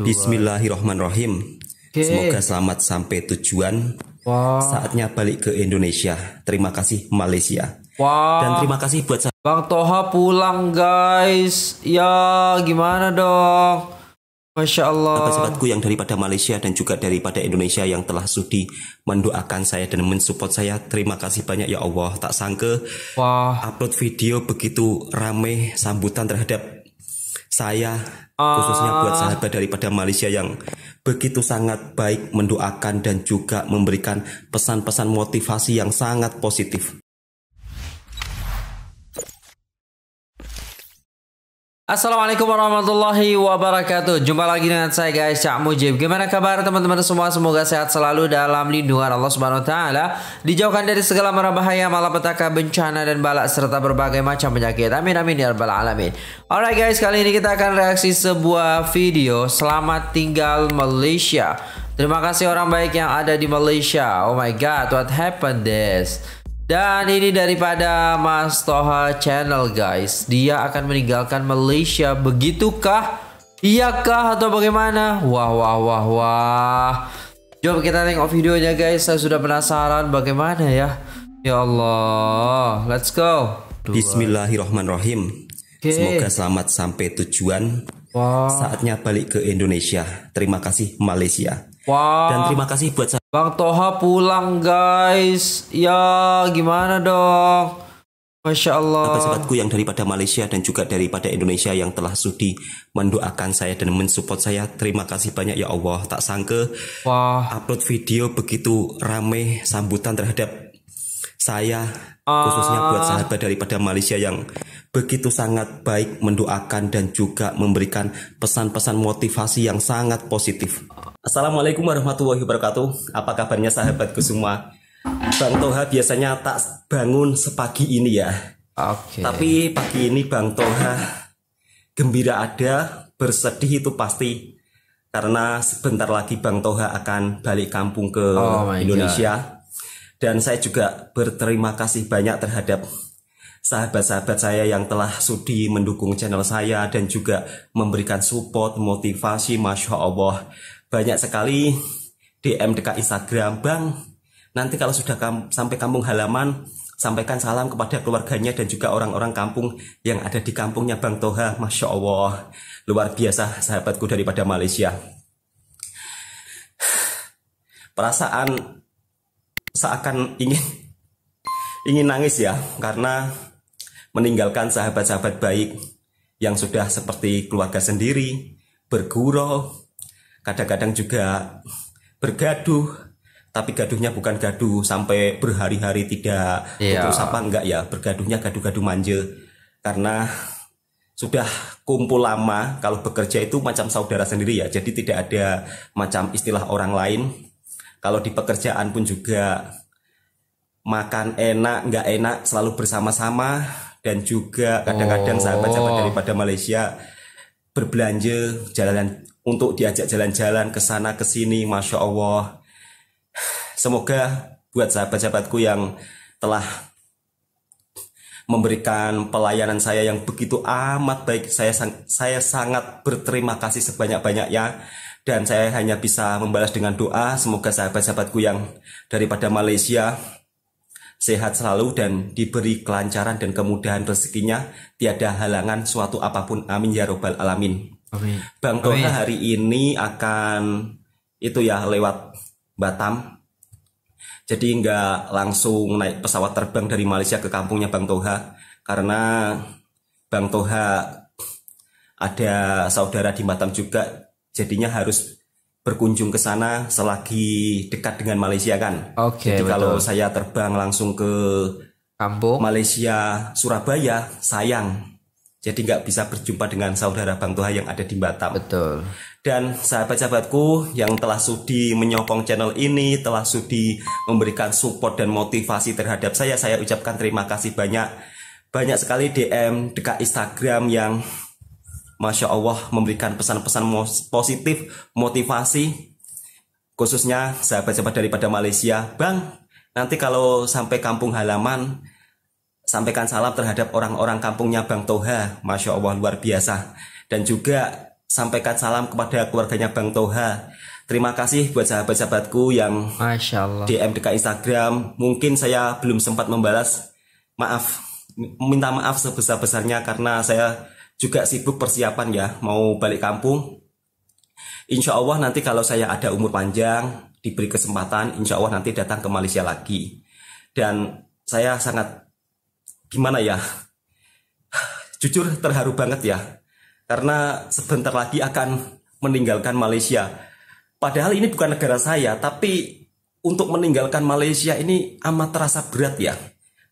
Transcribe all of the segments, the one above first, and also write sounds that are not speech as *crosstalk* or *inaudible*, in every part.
Bismillahirrahmanirrahim. Okay. Semoga selamat sampai tujuan. Wow. Saatnya balik ke Indonesia. Terima kasih Malaysia. Wow. Dan terima kasih buat Bang Toha pulang guys. Ya gimana dong? Masya Allah. Sahabat-sahabatku yang daripada Malaysia dan juga daripada Indonesia yang telah sudi mendoakan saya dan mensupport saya. Terima kasih banyak ya Allah. Tak sangka upload video begitu rame sambutan terhadap saya uh, khususnya buat ah. sahabat daripada Malaysia yang begitu sangat baik mendoakan dan juga memberikan pesan-pesan motivasi yang sangat positif. Assalamualaikum warahmatullahi wabarakatuh Jumpa lagi dengan saya guys Cak Mujib Gimana kabar teman-teman semua Semoga sehat selalu dalam lindungan Allah Subhanahu Wa Taala. Dijauhkan dari segala merbahaya, Malapetaka, bencana dan balak Serta berbagai macam penyakit Amin amin ya rabbal alamin Alright guys kali ini kita akan reaksi sebuah video Selamat tinggal Malaysia Terima kasih orang baik yang ada di Malaysia Oh my god what happened this dan ini daripada Mas Toha Channel guys Dia akan meninggalkan Malaysia Begitukah? Iyakah atau bagaimana? Wah wah wah wah Jom kita tengok videonya guys Saya sudah penasaran bagaimana ya Ya Allah Let's go Dua. Bismillahirrahmanirrahim okay. Semoga selamat sampai tujuan Wow. Saatnya balik ke Indonesia. Terima kasih Malaysia. Wow. Dan terima kasih buat Bang Toha pulang guys. Ya gimana dong? Masya Allah. Apa sahabatku yang daripada Malaysia dan juga daripada Indonesia yang telah sudi mendoakan saya dan mensupport saya. Terima kasih banyak ya Allah. Tak sangka Wah. upload video begitu rame sambutan terhadap saya uh... khususnya buat ah. sahabat daripada Malaysia yang begitu sangat baik mendoakan dan juga memberikan pesan-pesan motivasi yang sangat positif. Assalamualaikum warahmatullahi wabarakatuh. Apa kabarnya sahabatku semua? Bang Toha biasanya tak bangun sepagi ini ya. Oke. Okay. Tapi pagi ini Bang Toha gembira ada, bersedih itu pasti karena sebentar lagi Bang Toha akan balik kampung ke oh Indonesia. God. Dan saya juga berterima kasih banyak terhadap sahabat-sahabat saya yang telah sudi mendukung channel saya dan juga memberikan support, motivasi, Masya Allah. Banyak sekali DM dekat Instagram, Bang, nanti kalau sudah kam sampai kampung halaman, sampaikan salam kepada keluarganya dan juga orang-orang kampung yang ada di kampungnya Bang Toha. Masya Allah, luar biasa sahabatku daripada Malaysia. *sighs* Perasaan seakan ingin ingin nangis ya karena meninggalkan sahabat-sahabat baik yang sudah seperti keluarga sendiri, bergurau, kadang-kadang juga bergaduh, tapi gaduhnya bukan gaduh sampai berhari-hari tidak yeah. putus apa enggak ya, bergaduhnya gaduh-gaduh manja karena sudah kumpul lama kalau bekerja itu macam saudara sendiri ya, jadi tidak ada macam istilah orang lain kalau di pekerjaan pun juga makan enak nggak enak selalu bersama-sama dan juga kadang-kadang oh. sahabat-sahabat daripada Malaysia berbelanja jalan untuk diajak jalan-jalan ke sana ke sini masya Allah semoga buat sahabat-sahabatku yang telah memberikan pelayanan saya yang begitu amat baik saya saya sangat berterima kasih sebanyak-banyaknya dan saya hanya bisa membalas dengan doa semoga sahabat-sahabatku yang daripada Malaysia sehat selalu dan diberi kelancaran dan kemudahan rezekinya tiada halangan suatu apapun amin ya robbal alamin amin. Bang Toha hari ini akan itu ya lewat Batam jadi nggak langsung naik pesawat terbang dari Malaysia ke kampungnya Bang Toha karena Bang Toha ada saudara di Batam juga jadinya harus berkunjung ke sana selagi dekat dengan Malaysia kan. Oke. Okay, Jadi kalau saya terbang langsung ke kampung Malaysia Surabaya sayang. Jadi nggak bisa berjumpa dengan saudara Bang Tuha yang ada di Batam. Betul. Dan sahabat-sahabatku yang telah sudi menyokong channel ini, telah sudi memberikan support dan motivasi terhadap saya, saya ucapkan terima kasih banyak. Banyak sekali DM dekat Instagram yang Masya Allah memberikan pesan-pesan positif, motivasi, khususnya sahabat-sahabat daripada Malaysia. Bang, nanti kalau sampai kampung halaman, sampaikan salam terhadap orang-orang kampungnya Bang Toha. Masya Allah luar biasa. Dan juga sampaikan salam kepada keluarganya Bang Toha. Terima kasih buat sahabat-sahabatku yang Masya Allah. DM dekat Instagram. Mungkin saya belum sempat membalas. Maaf, minta maaf sebesar-besarnya karena saya juga sibuk persiapan ya mau balik kampung. Insya Allah nanti kalau saya ada umur panjang diberi kesempatan, insya Allah nanti datang ke Malaysia lagi. Dan saya sangat gimana ya, *sighs* jujur terharu banget ya, karena sebentar lagi akan meninggalkan Malaysia. Padahal ini bukan negara saya, tapi untuk meninggalkan Malaysia ini amat terasa berat ya.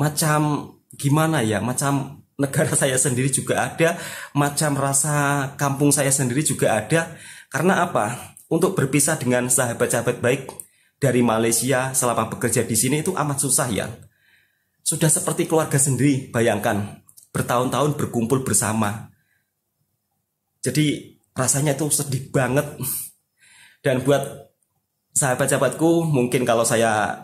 Macam gimana ya, macam negara saya sendiri juga ada, macam rasa kampung saya sendiri juga ada. Karena apa? Untuk berpisah dengan sahabat-sahabat baik dari Malaysia selama bekerja di sini itu amat susah ya. Sudah seperti keluarga sendiri, bayangkan. Bertahun-tahun berkumpul bersama. Jadi rasanya itu sedih banget. Dan buat sahabat-sahabatku, mungkin kalau saya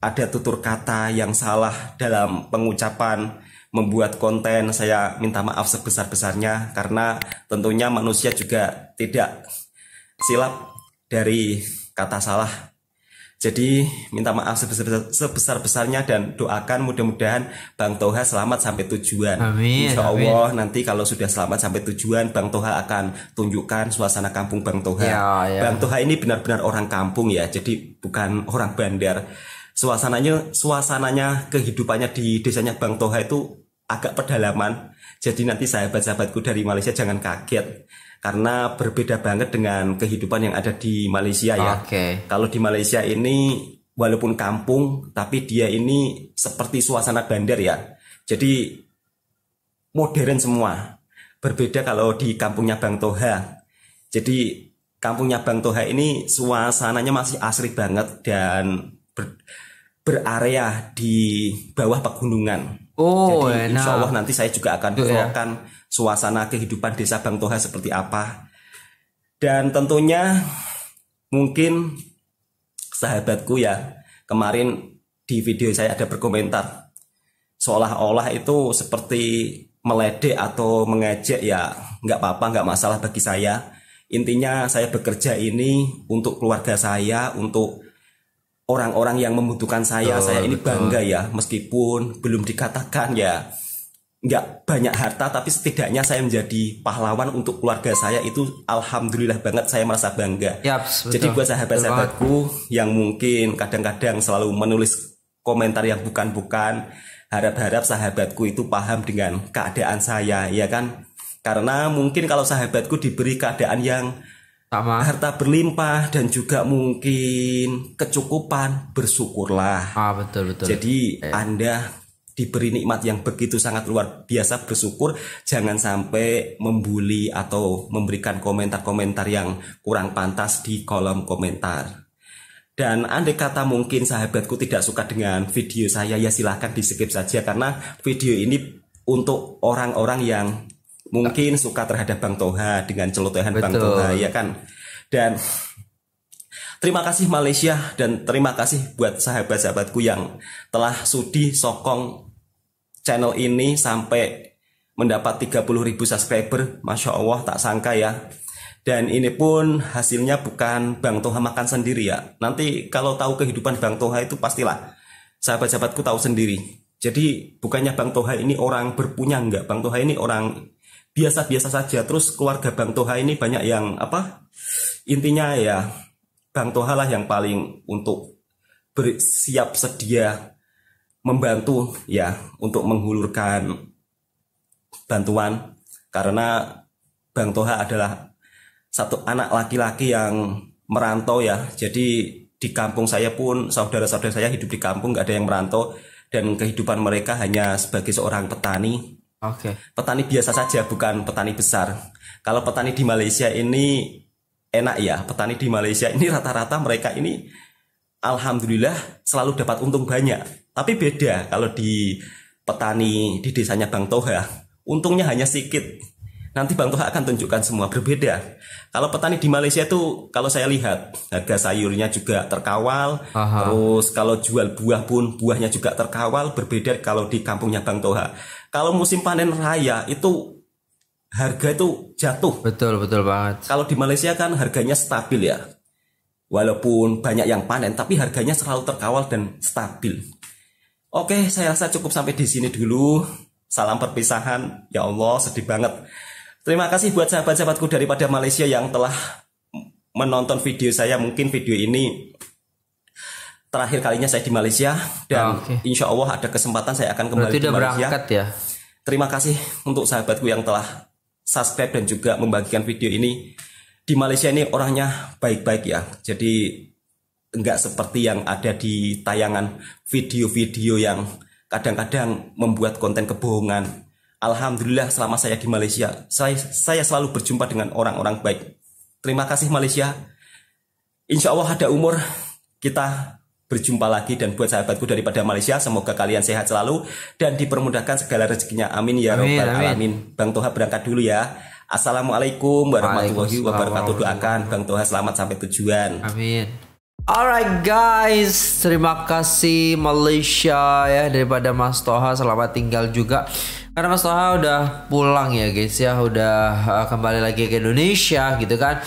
ada tutur kata yang salah dalam pengucapan membuat konten saya minta maaf sebesar-besarnya karena tentunya manusia juga tidak silap dari kata salah. Jadi minta maaf sebesar-besarnya dan doakan mudah-mudahan Bang Toha selamat sampai tujuan. Amin. Insya Allah amin. nanti kalau sudah selamat sampai tujuan Bang Toha akan tunjukkan suasana kampung Bang Toha. Ya, ya. Bang Toha ini benar-benar orang kampung ya, jadi bukan orang bandar suasananya suasananya kehidupannya di desanya Bang Toha itu agak pedalaman. Jadi nanti sahabat-sahabatku dari Malaysia jangan kaget karena berbeda banget dengan kehidupan yang ada di Malaysia ya. Okay. Kalau di Malaysia ini walaupun kampung tapi dia ini seperti suasana bandar ya. Jadi modern semua. Berbeda kalau di kampungnya Bang Toha. Jadi kampungnya Bang Toha ini suasananya masih asri banget dan ber, berarea di bawah pegunungan. Oh, Jadi enak. insya Allah nanti saya juga akan vlogkan ya. suasana kehidupan desa Bang Toha seperti apa. Dan tentunya mungkin sahabatku ya kemarin di video saya ada berkomentar seolah-olah itu seperti meledek atau mengejek ya nggak apa-apa nggak masalah bagi saya intinya saya bekerja ini untuk keluarga saya untuk orang-orang yang membutuhkan saya. Betul, saya ini betul. bangga ya, meskipun belum dikatakan ya nggak banyak harta, tapi setidaknya saya menjadi pahlawan untuk keluarga saya itu alhamdulillah banget saya merasa bangga. betul, Jadi buat sahabat-sahabatku yang mungkin kadang-kadang selalu menulis komentar yang bukan-bukan, harap-harap sahabatku itu paham dengan keadaan saya, ya kan? Karena mungkin kalau sahabatku diberi keadaan yang sama harta berlimpah dan juga mungkin kecukupan bersyukurlah ah betul betul jadi eh. anda diberi nikmat yang begitu sangat luar biasa bersyukur jangan sampai membuli atau memberikan komentar-komentar yang kurang pantas di kolom komentar dan andai kata mungkin sahabatku tidak suka dengan video saya ya silahkan di skip saja karena video ini untuk orang-orang yang mungkin suka terhadap Bang Toha dengan celotehan Bang Toha ya kan dan terima kasih Malaysia dan terima kasih buat sahabat-sahabatku yang telah sudi sokong channel ini sampai mendapat 30 ribu subscriber Masya Allah tak sangka ya dan ini pun hasilnya bukan Bang Toha makan sendiri ya nanti kalau tahu kehidupan Bang Toha itu pastilah sahabat-sahabatku tahu sendiri jadi bukannya Bang Toha ini orang berpunya enggak Bang Toha ini orang biasa-biasa saja. Terus keluarga Bang Toha ini banyak yang apa? Intinya ya Bang Toha lah yang paling untuk bersiap sedia membantu ya untuk menghulurkan bantuan karena Bang Toha adalah satu anak laki-laki yang merantau ya. Jadi di kampung saya pun saudara-saudara saya hidup di kampung gak ada yang merantau dan kehidupan mereka hanya sebagai seorang petani Oke. Okay. Petani biasa saja, bukan petani besar. Kalau petani di Malaysia ini enak ya, petani di Malaysia ini rata-rata mereka ini alhamdulillah selalu dapat untung banyak. Tapi beda kalau di petani di desanya Bang Toha, untungnya hanya sedikit Nanti Bang Toha akan tunjukkan semua berbeda. Kalau petani di Malaysia itu kalau saya lihat harga sayurnya juga terkawal. Aha. Terus kalau jual buah pun buahnya juga terkawal berbeda kalau di kampungnya Bang Toha. Kalau musim panen raya itu harga itu jatuh. Betul, betul banget. Kalau di Malaysia kan harganya stabil ya. Walaupun banyak yang panen tapi harganya selalu terkawal dan stabil. Oke, saya rasa cukup sampai di sini dulu. Salam perpisahan. Ya Allah, sedih banget Terima kasih buat sahabat-sahabatku daripada Malaysia yang telah menonton video saya. Mungkin video ini terakhir kalinya saya di Malaysia dan ah, okay. insya Allah ada kesempatan saya akan kembali Berarti ke Malaysia. Berangkat ya. Terima kasih untuk sahabatku yang telah subscribe dan juga membagikan video ini. Di Malaysia ini orangnya baik-baik ya. Jadi enggak seperti yang ada di tayangan video-video yang kadang-kadang membuat konten kebohongan Alhamdulillah selama saya di Malaysia, saya, saya selalu berjumpa dengan orang-orang baik. Terima kasih Malaysia. Insya Allah ada umur kita berjumpa lagi dan buat sahabatku daripada Malaysia semoga kalian sehat selalu dan dipermudahkan segala rezekinya amin ya robbal alamin Bang Toha berangkat dulu ya Assalamualaikum warahmatullahi wabarakatuh doakan Bang Toha selamat sampai tujuan amin Alright guys, terima kasih Malaysia ya daripada Mas Toha selamat tinggal juga. Karena Mas Toha udah pulang ya guys ya, udah eh, kembali lagi ke Indonesia gitu kan.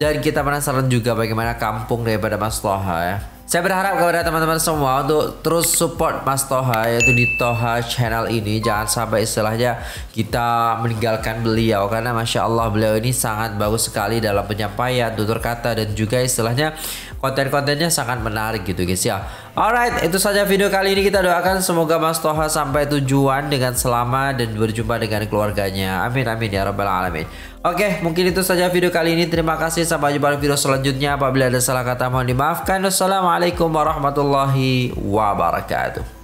Dan kita penasaran juga bagaimana kampung daripada Mas Toha ya. Saya berharap kepada teman-teman semua untuk terus support Mas Toha yaitu di Toha channel ini. Jangan sampai istilahnya kita meninggalkan beliau karena masya Allah beliau ini sangat bagus sekali dalam penyampaian tutur kata dan juga istilahnya konten-kontennya sangat menarik gitu guys ya. Alright, itu saja video kali ini kita doakan semoga Mas Toha sampai tujuan dengan selamat dan berjumpa dengan keluarganya. Amin amin ya rabbal alamin. Oke, mungkin itu saja video kali ini. Terima kasih sampai jumpa di video selanjutnya. Apabila ada salah kata mohon dimaafkan. Wassalamualaikum warahmatullahi wabarakatuh.